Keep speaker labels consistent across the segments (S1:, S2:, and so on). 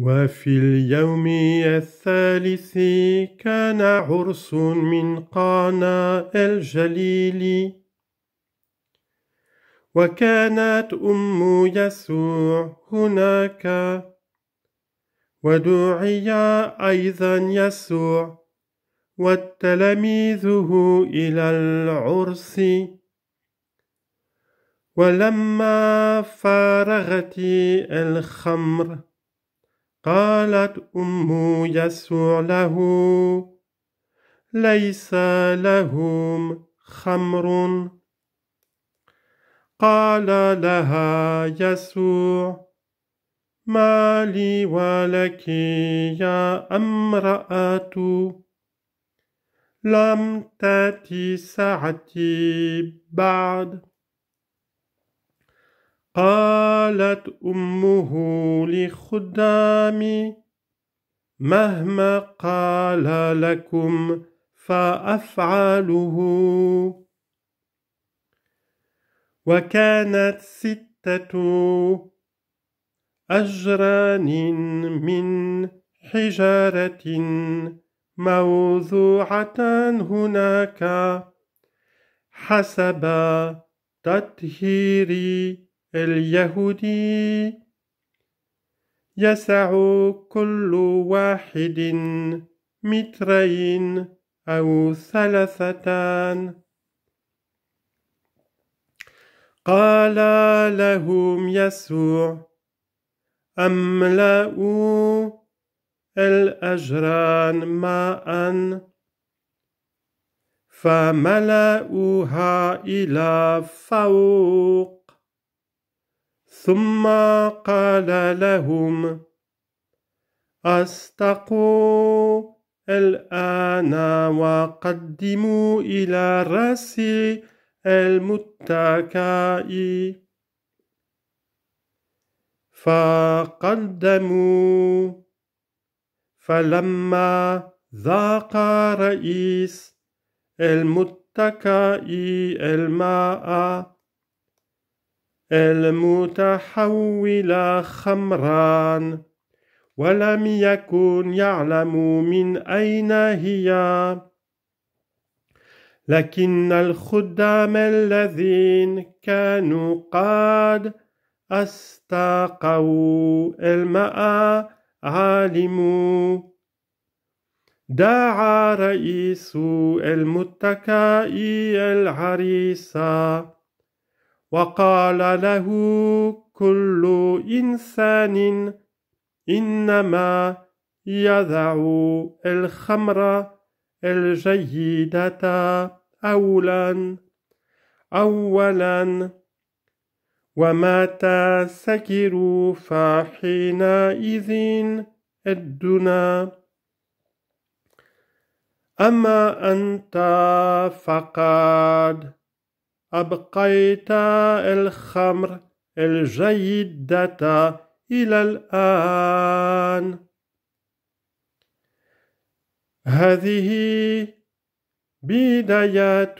S1: وفي اليوم الثالث كان عرس من قانا الجليل وكانت أم يسوع هناك ودعي أيضا يسوع وتلاميذه إلى العرس ولما فارغت الخمر قالت أم يسوع له ليس لهم خمر قال لها يسوع ما لي ولك يا امرأة لم تأتي ساعتي بعد قالت أمه لخدامي مهما قال لكم فأفعله وكانت ستة أجران من حجارة موضوعة هناك حسب تطهيري اليهودي يسع كل واحد مترين أو ثلاثتان قال لهم يسوع أملأوا الأجران ماء فملأوها إلى فوق ثم قال لهم استقوا الآن وقدموا إلى رأس المتكاء فقدموا فلما ذاق رئيس المتكئ الماء المتحول خمرا ولم يكن يعلم من أين هي لكن الخدام الذين كانوا قد استاقوا الماء عالموا دعا رئيس المتكئ العريس وقال له كل إنسان إنما يضع الخمر الجيدة أولا أولا وما تسكر فحينئذ الدنا أما أنت فقد أبقيت الخمر الجيدة إلى الآن هذه بداية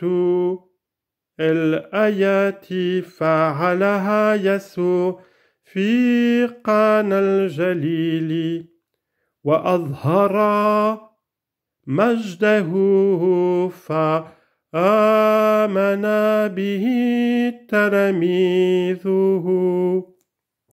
S1: الآية فعلها يسوع في قانا الجليل وأظهر مجده فعلها آمن به تلميذه